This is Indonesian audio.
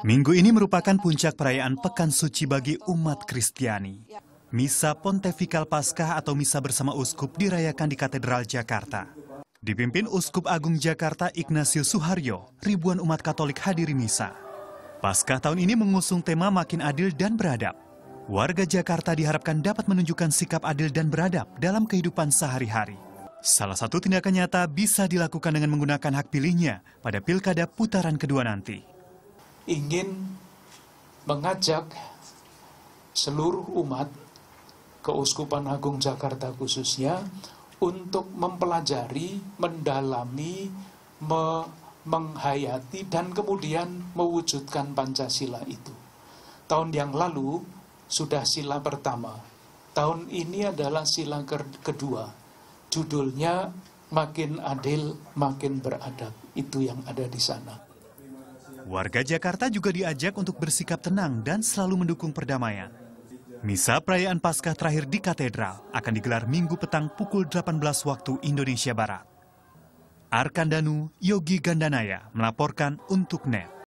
Minggu ini merupakan puncak perayaan Pekan Suci bagi umat Kristiani. Ya. Misa Pontifikal Paskah atau Misa bersama Uskup dirayakan di Katedral Jakarta. Dipimpin Uskup Agung Jakarta Ignatius Suharyo, ribuan umat Katolik hadiri misa. Paskah tahun ini mengusung tema makin adil dan beradab. Warga Jakarta diharapkan dapat menunjukkan sikap adil dan beradab dalam kehidupan sehari-hari. Salah satu tindakan nyata bisa dilakukan dengan menggunakan hak pilihnya pada pilkada putaran kedua nanti. Ingin mengajak seluruh umat, Keuskupan Agung Jakarta khususnya, untuk mempelajari, mendalami, me menghayati, dan kemudian mewujudkan Pancasila itu. Tahun yang lalu sudah sila pertama, tahun ini adalah sila kedua judulnya makin adil, makin beradab. Itu yang ada di sana. Warga Jakarta juga diajak untuk bersikap tenang dan selalu mendukung perdamaian. Misa perayaan Paskah terakhir di katedral akan digelar Minggu petang pukul 18 waktu Indonesia Barat. Arkandanu Yogi Gandanaya melaporkan untuk NET.